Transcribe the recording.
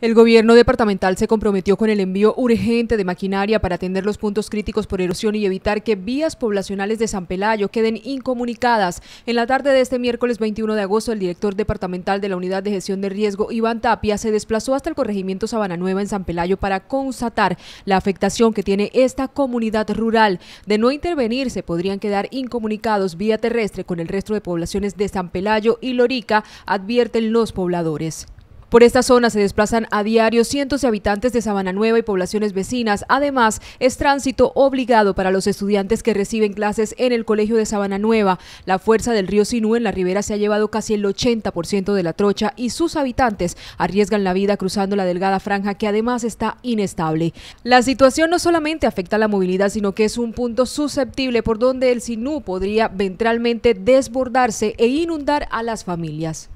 El gobierno departamental se comprometió con el envío urgente de maquinaria para atender los puntos críticos por erosión y evitar que vías poblacionales de San Pelayo queden incomunicadas. En la tarde de este miércoles 21 de agosto, el director departamental de la Unidad de Gestión de Riesgo, Iván Tapia, se desplazó hasta el corregimiento Sabana Nueva en San Pelayo para constatar la afectación que tiene esta comunidad rural. De no intervenir, se podrían quedar incomunicados vía terrestre con el resto de poblaciones de San Pelayo y Lorica, advierten los pobladores. Por esta zona se desplazan a diario cientos de habitantes de Sabana Nueva y poblaciones vecinas. Además, es tránsito obligado para los estudiantes que reciben clases en el Colegio de Sabana Nueva. La fuerza del río Sinú en la ribera se ha llevado casi el 80% de la trocha y sus habitantes arriesgan la vida cruzando la delgada franja que además está inestable. La situación no solamente afecta la movilidad, sino que es un punto susceptible por donde el Sinú podría ventralmente desbordarse e inundar a las familias.